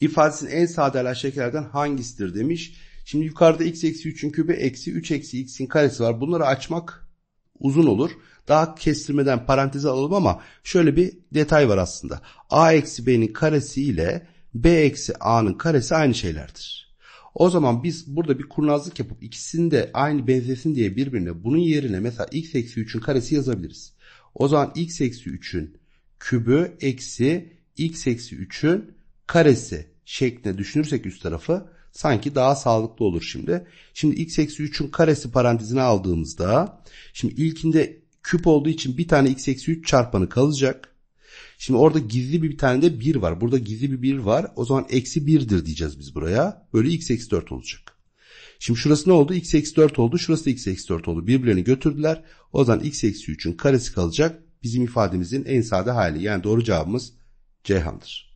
İfadesinin en sadelen şekillerden hangisidir demiş. Şimdi yukarıda x eksi 3'ün kübü eksi 3 eksi x'in karesi var. Bunları açmak uzun olur. Daha kestirmeden paranteze alalım ama şöyle bir detay var aslında. a eksi b'nin karesi ile b eksi a'nın karesi aynı şeylerdir. O zaman biz burada bir kurnazlık yapıp ikisini de aynı benzesin diye birbirine bunun yerine mesela x eksi 3'ün karesi yazabiliriz. O zaman x eksi 3'ün kübü eksi x eksi 3'ün karesi şeklinde düşünürsek üst tarafı sanki daha sağlıklı olur şimdi. Şimdi x eksi 3'ün karesi parantezine aldığımızda şimdi ilkinde küp olduğu için bir tane x eksi 3 çarpanı kalacak. Şimdi orada gizli bir, bir tane de 1 var. Burada gizli bir 1 var. O zaman eksi 1'dir diyeceğiz biz buraya. Böyle x eksi 4 olacak. Şimdi şurası ne oldu? x eksi 4 oldu. Şurası da x eksi 4 oldu. Birbirlerini götürdüler. O zaman x eksi 3'ün karesi kalacak bizim ifademizin en sade hali. Yani doğru cevabımız Ceyhan'dır.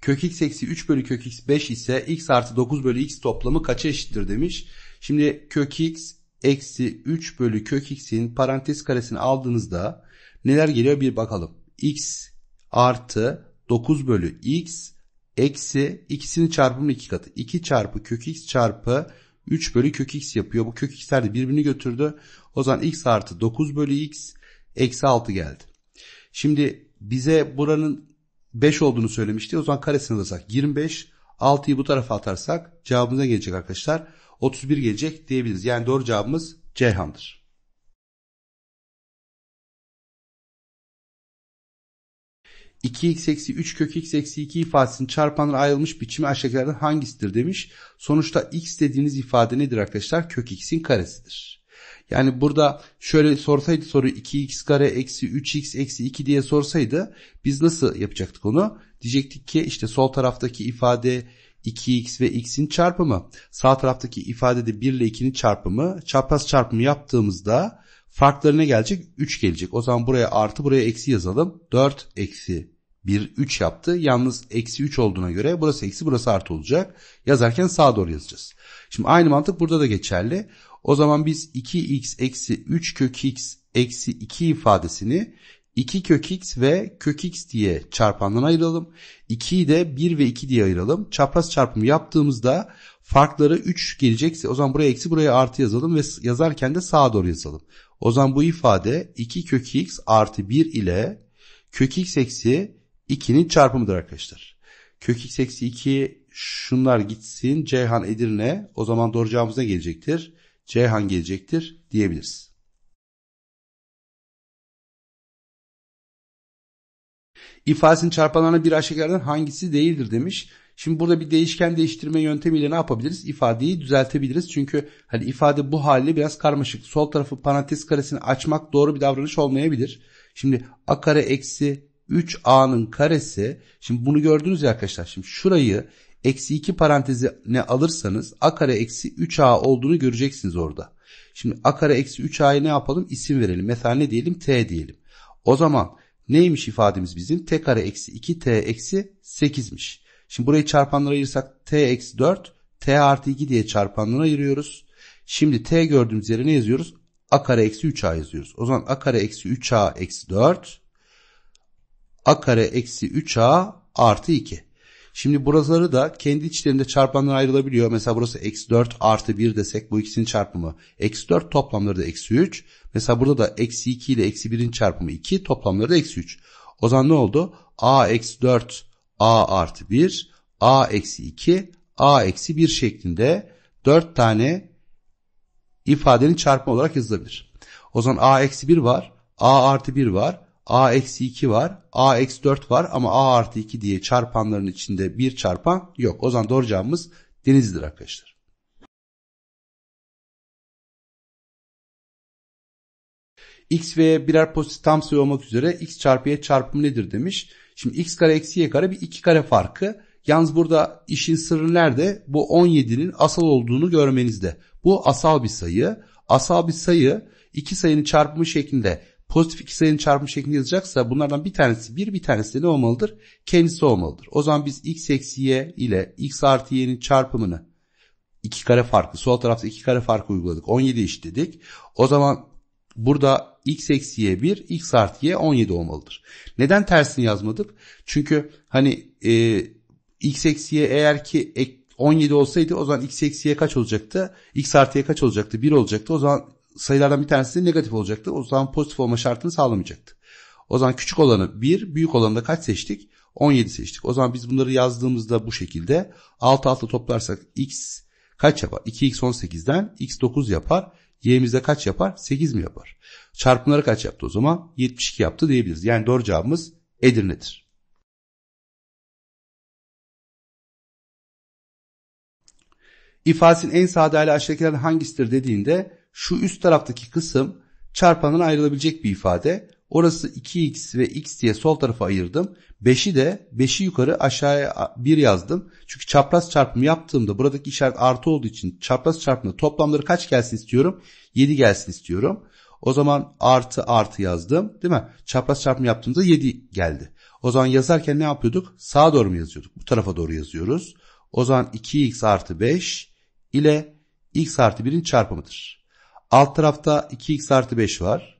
Kök x eksi 3 bölü kök x 5 ise x artı 9 bölü x toplamı kaça eşittir demiş. Şimdi kök x eksi 3 bölü kök x'in parantez karesini aldığınızda neler geliyor bir bakalım. x artı 9 bölü x eksi ikisinin çarpımı 2 katı. 2 çarpı kök x çarpı 3 bölü kök x yapıyor. Bu kök x'ler de birbirini götürdü. O zaman x artı 9 bölü x eksi 6 geldi. Şimdi bize buranın 5 olduğunu söylemişti. O zaman karesini alırsak 25. 6'yı bu tarafa atarsak cevabımıza gelecek arkadaşlar. 31 gelecek diyebiliriz. Yani doğru cevabımız Ceyhan'dır. 2x eksi 3 kök x eksi 2 ifadesinin çarpanları ayrılmış biçimi aşağıdakilerden hangisidir demiş. Sonuçta x dediğiniz ifade nedir arkadaşlar? Kök x'in karesidir. Yani burada şöyle sorsaydı soru 2x kare eksi 3x eksi 2 diye sorsaydı biz nasıl yapacaktık onu? Diyecektik ki işte sol taraftaki ifade 2x ve x'in çarpımı. Sağ taraftaki ifadede 1 ile 2'nin çarpımı. Çapraz çarpımı yaptığımızda farklarına gelecek 3 gelecek. O zaman buraya artı buraya eksi yazalım. 4 eksi 1, 3 yaptı. Yalnız eksi 3 olduğuna göre burası eksi burası artı olacak. Yazarken sağa doğru yazacağız. Şimdi aynı mantık burada da geçerli. O zaman biz 2x eksi 3 kök x eksi 2 ifadesini 2 kök x ve kök x diye çarpandan ayıralım. 2'yi de 1 ve 2 diye ayıralım. Çapraz çarpımı yaptığımızda farkları 3 gelecekse o zaman buraya eksi buraya artı yazalım ve yazarken de sağa doğru yazalım. O zaman bu ifade 2 kök x artı 1 ile kök x eksi 2'nin çarpımıdır arkadaşlar. Kök x eksi 2 şunlar gitsin. Ceyhan Edirne o zaman doğru cevabımız ne gelecektir? Ceyhan gelecektir diyebiliriz. İfadesini çarpanlarına bir aşağıdan hangisi değildir demiş. Şimdi burada bir değişken değiştirme yöntemiyle ne yapabiliriz? İfadeyi düzeltebiliriz. Çünkü hani ifade bu haliyle biraz karmaşık. Sol tarafı parantez karesini açmak doğru bir davranış olmayabilir. Şimdi a kare eksi 3a'nın karesi şimdi bunu gördünüz ya arkadaşlar şimdi şurayı eksi 2 parantezine alırsanız a kare eksi 3a olduğunu göreceksiniz orada. Şimdi a kare eksi 3a'ya ne yapalım isim verelim mesela ne diyelim t diyelim. O zaman neymiş ifademiz bizim t kare eksi 2t eksi 8'miş. Şimdi burayı çarpanlara ayırırsak t eksi 4 t artı 2 diye çarpanlara ayırıyoruz. Şimdi t gördüğümüz yere ne yazıyoruz? a kare eksi 3a yazıyoruz. O zaman a kare eksi 3a eksi 4 a kare eksi 3a artı 2. Şimdi buraları da kendi içlerinde çarpanlar ayrılabiliyor. Mesela burası eksi 4 artı 1 desek bu ikisinin çarpımı eksi 4 toplamları da eksi 3. Mesela burada da eksi 2 ile eksi 1'in çarpımı 2 toplamları da eksi 3. O zaman ne oldu? a eksi 4 a artı 1 a eksi 2 a eksi 1 şeklinde 4 tane ifadenin çarpımı olarak yazılabilir. O zaman a eksi 1 var a artı 1 var a eksi 2 var, a eksi 4 var ama a artı 2 diye çarpanların içinde bir çarpan yok. O zaman doğru cevabımız denizdir arkadaşlar. x ve birer pozitif tam sayı olmak üzere x çarpı y çarpımı nedir demiş. Şimdi x kare eksi y kare bir 2 kare farkı. Yalnız burada işin sırrı nerede? Bu 17'nin asal olduğunu görmenizde. Bu asal bir sayı. Asal bir sayı iki sayının çarpımı şeklinde pozitif iki sayının çarpımı şeklinde yazacaksa bunlardan bir tanesi bir bir tanesi de ne olmalıdır? Kendisi olmalıdır. O zaman biz x eksi y ile x artı y'nin çarpımını iki kare farkı sol tarafta iki kare farkı uyguladık. 17 eşit dedik. O zaman burada x eksi y 1 x artı y 17 olmalıdır. Neden tersini yazmadık? Çünkü hani e, x eksi y eğer ki ek, 17 olsaydı o zaman x eksi y kaç olacaktı? x artı y kaç olacaktı? 1 olacaktı. O zaman sayılardan bir tanesi negatif olacaktı. O zaman pozitif olma şartını sağlamayacaktı. O zaman küçük olanı 1, büyük olanı da kaç seçtik? 17 seçtik. O zaman biz bunları yazdığımızda bu şekilde alt alta toplarsak x kaç yapar? 2x18'den x9 yapar. Y'mizde kaç yapar? 8 mi yapar? Çarpımları kaç yaptı o zaman? 72 yaptı diyebiliriz. Yani doğru cevabımız Edirne'dir. İfadesinin en sade hali aşağıdakilerden hangisidir dediğinde şu üst taraftaki kısım çarpanın ayrılabilecek bir ifade. Orası 2x ve x diye sol tarafa ayırdım. 5'i de 5'i yukarı aşağıya 1 yazdım. Çünkü çapraz çarpımı yaptığımda buradaki işaret artı olduğu için çapraz çarpımda toplamları kaç gelsin istiyorum? 7 gelsin istiyorum. O zaman artı artı yazdım değil mi? Çapraz çarpımı yaptığımızda 7 geldi. O zaman yazarken ne yapıyorduk? Sağa doğru mu yazıyorduk? Bu tarafa doğru yazıyoruz. O zaman 2x artı 5 ile x artı 1'in çarpımıdır. Alt tarafta 2x artı 5 var.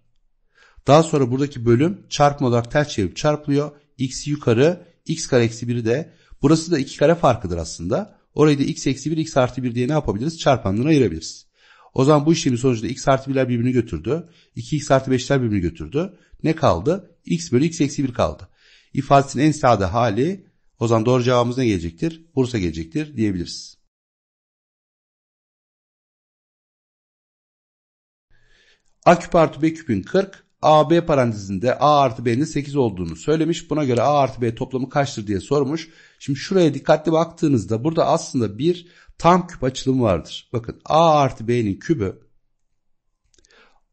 Daha sonra buradaki bölüm çarpma olarak ters çevirip çarpılıyor. x yukarı x kare eksi 1'i de burası da 2 kare farkıdır aslında. Orayı da x eksi 1 x artı 1 diye ne yapabiliriz? Çarpanlarına ayırabiliriz. O zaman bu işlemin sonucunda x artı 1'ler birbirini götürdü. 2x artı 5'ler birbirini götürdü. Ne kaldı? x bölü x eksi 1 kaldı. İfadesinin en sade hali o zaman doğru cevabımız ne gelecektir? Bursa gelecektir diyebiliriz. aküp artı b küpün 40 AB parantezinde A artı B'nin 8 olduğunu söylemiş. Buna göre A artı B toplamı kaçtır diye sormuş. Şimdi şuraya dikkatli baktığınızda burada aslında bir tam küp açılımı vardır. Bakın A artı B'nin kübü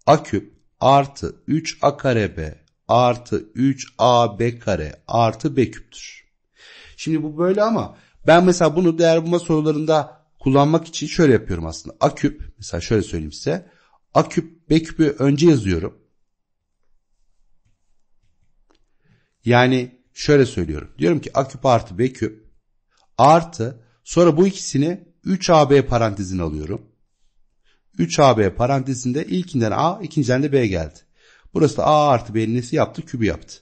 A küp artı 3A kare B artı 3AB kare artı B küptür. Şimdi bu böyle ama ben mesela bunu değer bulma sorularında kullanmak için şöyle yapıyorum aslında. A küp mesela şöyle söyleyeyim size. A küp B küpü önce yazıyorum. Yani şöyle söylüyorum. Diyorum ki A küp artı B küp artı sonra bu ikisini 3AB parantezine alıyorum. 3AB parantezinde ilkinden A ikinciden de B geldi. Burası da A artı B'nin nesi yaptı? Kübü yaptı.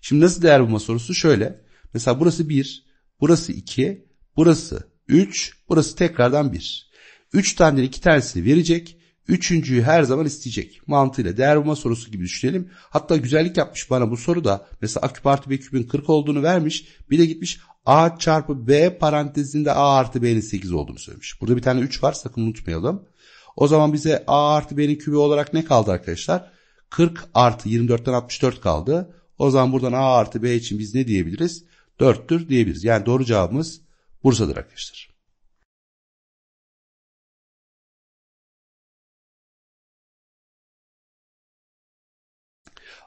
Şimdi nasıl değer bulma sorusu şöyle. Mesela burası 1, burası 2, burası 3, burası tekrardan 1. 3 tane 2 tanesini verecek. Üçüncüyü her zaman isteyecek. Mantığıyla değer bulma sorusu gibi düşünelim. Hatta güzellik yapmış bana bu soru da mesela A küp artı B küpün 40 olduğunu vermiş. Bir de gitmiş A çarpı B parantezinde A artı B'nin 8 olduğunu söylemiş. Burada bir tane 3 var sakın unutmayalım. O zaman bize A artı B'nin kübü olarak ne kaldı arkadaşlar? 40 artı 24'ten 64 kaldı. O zaman buradan A artı B için biz ne diyebiliriz? 4'tür diyebiliriz. Yani doğru cevabımız Bursa'dır arkadaşlar.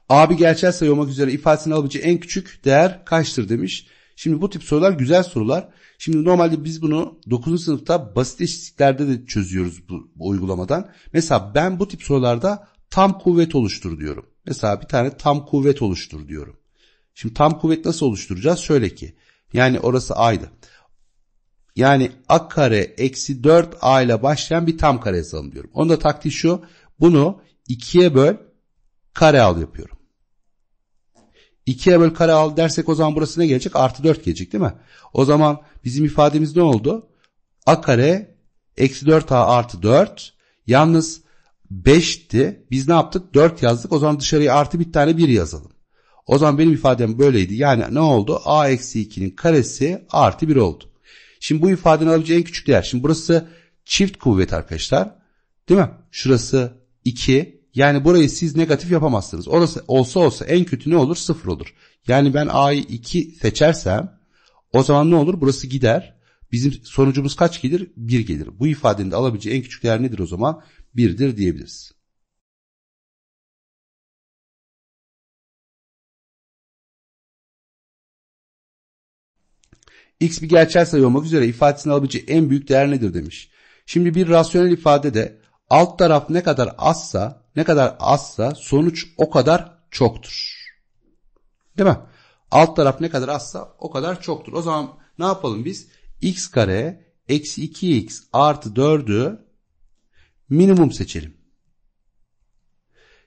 Abi gerçel sayı olmak üzere ifadesini alabileceği en küçük değer kaçtır demiş. Şimdi bu tip sorular güzel sorular. Şimdi normalde biz bunu 9. sınıfta basit eşitliklerde de çözüyoruz bu, bu uygulamadan. Mesela ben bu tip sorularda tam kuvvet oluştur diyorum. Mesela bir tane tam kuvvet oluştur diyorum. Şimdi tam kuvvet nasıl oluşturacağız? Şöyle ki yani orası A'ydı. Yani A kare eksi 4 A ile başlayan bir tam kare yazalım diyorum. Onun da taktiği şu. Bunu 2'ye böl kare al yapıyorum. 2'ye böl kare al dersek o zaman burası ne gelecek? Artı 4 gelecek değil mi? O zaman bizim ifademiz ne oldu? A kare eksi 4A artı 4. Yalnız 5'ti. Biz ne yaptık? 4 yazdık. O zaman dışarıya artı bir tane 1 yazalım. O zaman benim ifadem böyleydi. Yani ne oldu? A eksi 2'nin karesi artı 1 oldu. Şimdi bu ifadenin alabileceği en küçük değer. Şimdi burası çift kuvvet arkadaşlar. Değil mi? Şurası 2. Yani burayı siz negatif yapamazsınız. Orası olsa olsa en kötü ne olur? Sıfır olur. Yani ben A'yı 2 seçersem o zaman ne olur? Burası gider. Bizim sonucumuz kaç gelir? 1 gelir. Bu ifadenin de alabileceği en küçük değer nedir o zaman? 1'dir diyebiliriz. X bir gerçel sayı olmak üzere ifadesini alabileceği en büyük değer nedir demiş. Şimdi bir rasyonel ifadede alt taraf ne kadar azsa ne kadar azsa sonuç o kadar çoktur. Değil mi? Alt taraf ne kadar azsa o kadar çoktur. O zaman ne yapalım biz? x kare eksi 2x artı 4'ü minimum seçelim.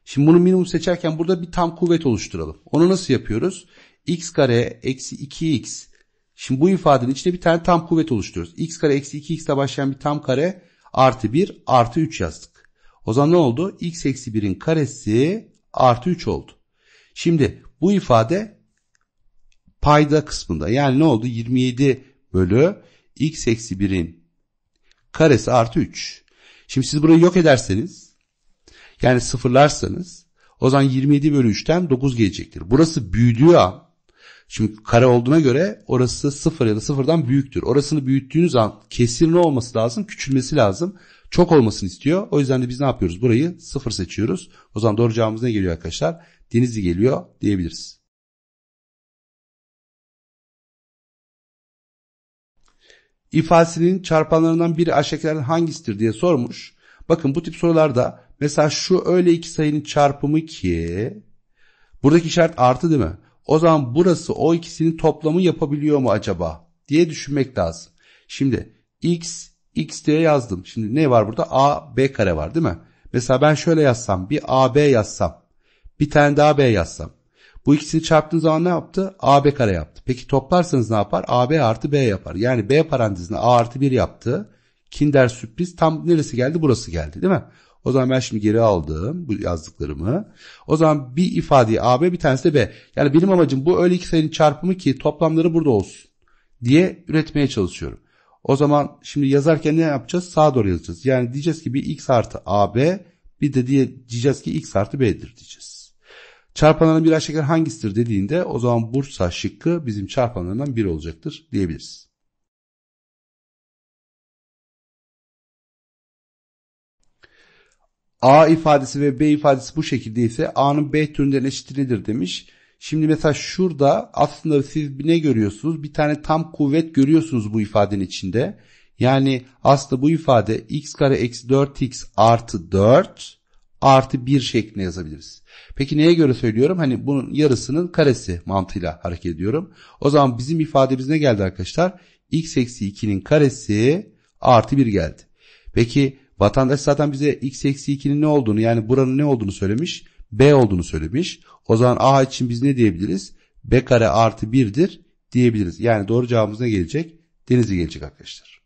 Şimdi bunu minimum seçerken burada bir tam kuvvet oluşturalım. Onu nasıl yapıyoruz? x kare eksi 2x. Şimdi bu ifadenin içine bir tane tam kuvvet oluşturuyoruz. x kare eksi 2x ile başlayan bir tam kare artı 1 artı 3 yazdık. O zaman ne oldu? x eksi 1'in karesi artı 3 oldu. Şimdi bu ifade payda kısmında yani ne oldu? 27 bölü x eksi 1'in karesi artı 3. Şimdi siz burayı yok ederseniz yani sıfırlarsanız o zaman 27 bölü 3'ten 9 gelecektir. Burası büyüdüğü an Şimdi kare olduğuna göre orası sıfır ya da sıfırdan büyüktür. Orasını büyüttüğünüz an kesir ne olması lazım? Küçülmesi lazım. Çok olmasını istiyor. O yüzden de biz ne yapıyoruz? Burayı sıfır seçiyoruz. O zaman doğru cevabımız ne geliyor arkadaşlar? Denizli geliyor diyebiliriz. İfadesinin çarpanlarından biri aşağıdakilerden hangisidir diye sormuş. Bakın bu tip sorularda mesela şu öyle iki sayının çarpımı ki buradaki işaret artı değil mi? O zaman burası o ikisinin toplamı yapabiliyor mu acaba diye düşünmek lazım. Şimdi x x diye yazdım. Şimdi ne var burada? a b kare var değil mi? Mesela ben şöyle yazsam bir a b yazsam bir tane daha b yazsam. Bu ikisini çarptığın zaman ne yaptı? a b kare yaptı. Peki toplarsanız ne yapar? a b artı b yapar. Yani b parantezine a artı 1 yaptı. Kinder sürpriz tam neresi geldi? Burası geldi değil mi? O zaman ben şimdi geri aldım bu yazdıklarımı. O zaman bir ifade AB bir tanesi de B. Yani benim amacım bu öyle iki sayının çarpımı ki toplamları burada olsun diye üretmeye çalışıyorum. O zaman şimdi yazarken ne yapacağız? Sağa doğru yazacağız. Yani diyeceğiz ki bir x artı AB bir de diyeceğiz ki x artı b'dir diyeceğiz. Çarpanların birer şeker hangisidir dediğinde o zaman Bursa şıkkı bizim çarpanlarından biri olacaktır diyebiliriz. A ifadesi ve B ifadesi bu şekilde ise A'nın B türünden eşitlidir demiş. Şimdi mesela şurada aslında siz ne görüyorsunuz? Bir tane tam kuvvet görüyorsunuz bu ifadenin içinde. Yani aslında bu ifade x kare eksi 4x artı 4 artı 1 şeklinde yazabiliriz. Peki neye göre söylüyorum? Hani bunun yarısının karesi mantığıyla hareket ediyorum. O zaman bizim ifademiz ne geldi arkadaşlar? x eksi 2'nin karesi artı 1 geldi. Peki Vatandaş zaten bize x eksi 2'nin ne olduğunu yani buranın ne olduğunu söylemiş. B olduğunu söylemiş. O zaman A için biz ne diyebiliriz? B kare artı 1'dir diyebiliriz. Yani doğru cevabımız ne gelecek? Denizli gelecek arkadaşlar.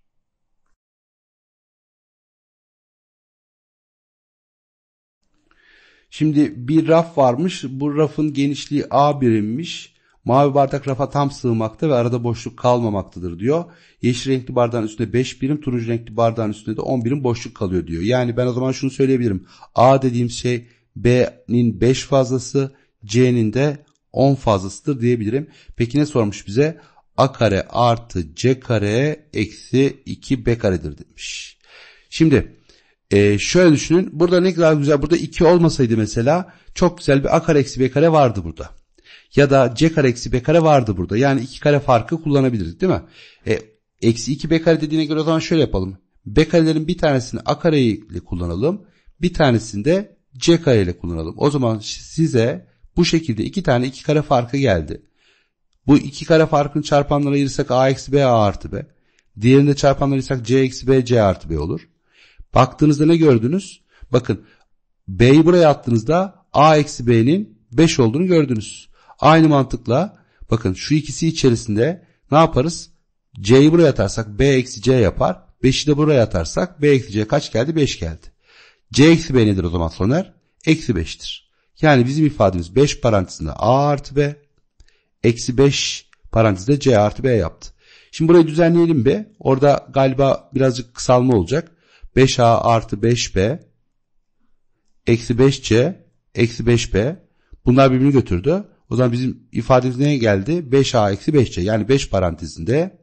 Şimdi bir raf varmış. Bu rafın genişliği A birimmiş. Mavi bardak rafa tam sığmakta ve arada boşluk kalmamaktadır diyor. Yeşil renkli bardağın üstünde 5 birim, turuncu renkli bardağın üstünde de 10 birim boşluk kalıyor diyor. Yani ben o zaman şunu söyleyebilirim. A dediğim şey B'nin 5 fazlası, C'nin de 10 fazlasıdır diyebilirim. Peki ne sormuş bize? A kare artı C kare eksi 2B karedir demiş. Şimdi e, şöyle düşünün. Burada ne kadar güzel. Burada 2 olmasaydı mesela çok güzel bir A kare eksi B kare vardı burada ya da c kare eksi b kare vardı burada. Yani 2 kare farkı kullanabiliriz değil mi? E, eksi 2 b kare dediğine göre o zaman şöyle yapalım. B karelerin bir tanesini a kare ile kullanalım. Bir tanesini de c kare ile kullanalım. O zaman size bu şekilde iki tane iki kare farkı geldi. Bu iki kare farkını çarpanları ayırırsak a eksi b a artı b. Diğerini de çarpanlara ayırırsak c eksi b c artı b olur. Baktığınızda ne gördünüz? Bakın b'yi buraya attığınızda a eksi b'nin 5 olduğunu gördünüz. Aynı mantıkla bakın şu ikisi içerisinde ne yaparız? C'yi buraya atarsak B eksi C yapar. 5'i de buraya atarsak B eksi C kaç geldi? 5 geldi. C eksi B nedir o zaman Soner? Eksi 5'tir. Yani bizim ifademiz 5 parantezinde A artı B eksi 5 parantezinde C artı B yaptı. Şimdi burayı düzenleyelim bir. Orada galiba birazcık kısalma olacak. 5A artı 5B eksi 5C eksi 5B bunlar birbirini götürdü. O zaman bizim ifademiz neye geldi? 5a eksi 5c yani 5 parantezinde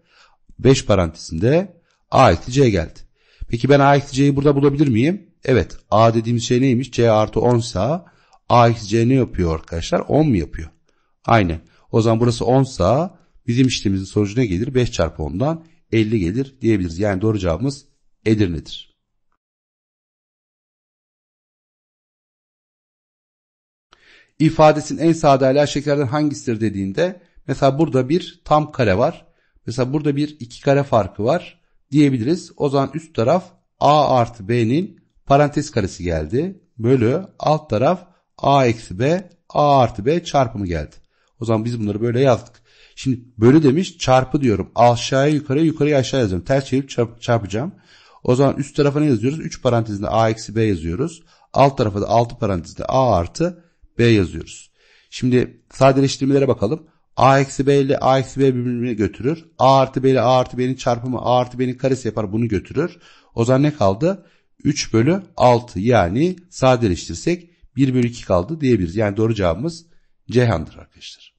5 parantezinde a eksi c geldi. Peki ben a eksi c'yi burada bulabilir miyim? Evet a dediğimiz şey neymiş? c artı 10 sa a eksi c ne yapıyor arkadaşlar? 10 mu yapıyor? Aynen. O zaman burası 10 sa bizim işlemimizin sonucu ne gelir? 5 çarpı 10'dan 50 gelir diyebiliriz. Yani doğru cevabımız Edirne'dir. ifadesinin en sade ala şekillerden hangisidir dediğinde mesela burada bir tam kare var. Mesela burada bir iki kare farkı var diyebiliriz. O zaman üst taraf a artı b'nin parantez karesi geldi. Bölü alt taraf a eksi b a artı b çarpımı geldi. O zaman biz bunları böyle yazdık. Şimdi bölü demiş çarpı diyorum. Aşağıya yukarıya yukarıya aşağı yazıyorum. Ters çevirip çarp, çarpacağım. O zaman üst tarafa ne yazıyoruz? 3 parantezinde a eksi b yazıyoruz. Alt tarafa da 6 parantezinde a artı B yazıyoruz. Şimdi sadeleştirmelere bakalım. A eksi B ile A eksi B birbirini götürür. A artı B ile A artı B'nin çarpımı A artı B'nin karesi yapar bunu götürür. O zaman ne kaldı? 3 bölü 6 yani sadeleştirsek 1 bölü 2 kaldı diyebiliriz. Yani doğru cevabımız Ceyhan'dır arkadaşlar.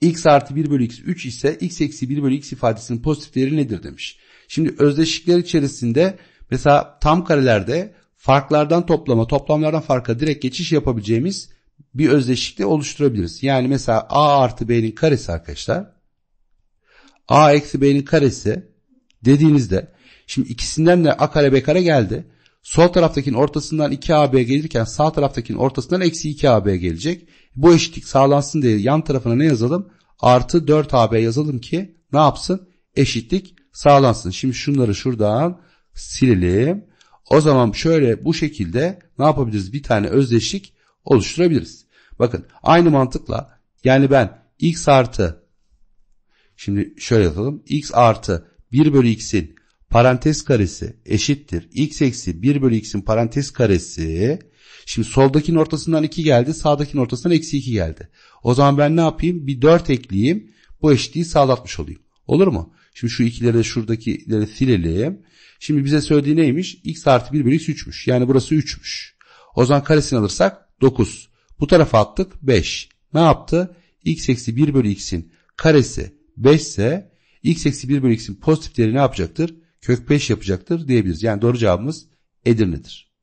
x artı 1 bölü x 3 ise x eksi 1 bölü x ifadesinin pozitif değeri nedir demiş. Şimdi özdeşlikler içerisinde Mesela tam karelerde farklardan toplama, toplamlardan farka direkt geçiş yapabileceğimiz bir özdeşlik de oluşturabiliriz. Yani mesela a artı b'nin karesi arkadaşlar. a eksi b'nin karesi dediğinizde şimdi ikisinden de a kare b kare geldi. Sol taraftakinin ortasından 2ab gelirken sağ taraftakinin ortasından eksi 2ab gelecek. Bu eşitlik sağlansın diye yan tarafına ne yazalım? Artı 4ab yazalım ki ne yapsın? Eşitlik sağlansın. Şimdi şunları şuradan silelim. O zaman şöyle bu şekilde ne yapabiliriz? Bir tane özdeşlik oluşturabiliriz. Bakın aynı mantıkla yani ben x artı şimdi şöyle yazalım. x artı 1 bölü x'in parantez karesi eşittir. x eksi 1 bölü x'in parantez karesi Şimdi soldakinin ortasından 2 geldi. Sağdakinin ortasından eksi 2 geldi. O zaman ben ne yapayım? Bir 4 ekleyeyim. Bu eşitliği sağlatmış olayım. Olur mu? Şimdi şu ikileri şuradakileri silelim. Şimdi bize söylediği neymiş? X artı 1 bölü X 3'müş. Yani burası 3'müş. O zaman karesini alırsak 9. Bu tarafa attık 5. Ne yaptı? X eksi 1 bölü X'in karesi 5 ise X eksi 1 bölü X'in pozitif değeri ne yapacaktır? Kök 5 yapacaktır diyebiliriz. Yani doğru cevabımız Edirne'dir.